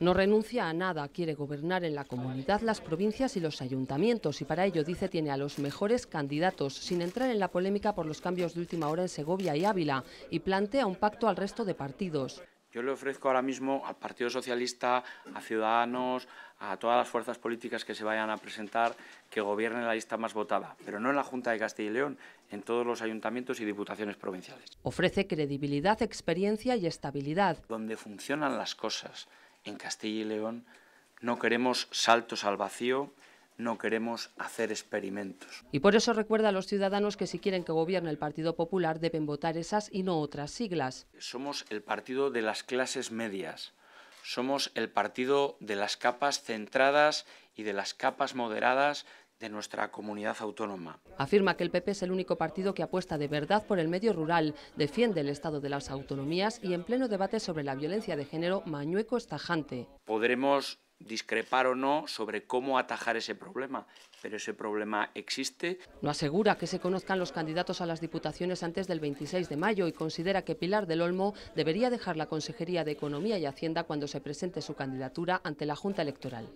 No renuncia a nada, quiere gobernar en la comunidad, las provincias y los ayuntamientos y para ello dice tiene a los mejores candidatos, sin entrar en la polémica por los cambios de última hora en Segovia y Ávila y plantea un pacto al resto de partidos. Yo le ofrezco ahora mismo al Partido Socialista, a Ciudadanos, a todas las fuerzas políticas que se vayan a presentar que gobiernen la lista más votada, pero no en la Junta de Castilla y León, en todos los ayuntamientos y diputaciones provinciales. Ofrece credibilidad, experiencia y estabilidad. Donde funcionan las cosas, en Castilla y León no queremos saltos al vacío, no queremos hacer experimentos. Y por eso recuerda a los ciudadanos que si quieren que gobierne el Partido Popular deben votar esas y no otras siglas. Somos el partido de las clases medias, somos el partido de las capas centradas y de las capas moderadas de nuestra comunidad autónoma. Afirma que el PP es el único partido que apuesta de verdad por el medio rural, defiende el estado de las autonomías y en pleno debate sobre la violencia de género, Mañueco estajante. Podremos discrepar o no sobre cómo atajar ese problema, pero ese problema existe. No asegura que se conozcan los candidatos a las diputaciones antes del 26 de mayo y considera que Pilar del Olmo debería dejar la Consejería de Economía y Hacienda cuando se presente su candidatura ante la Junta Electoral.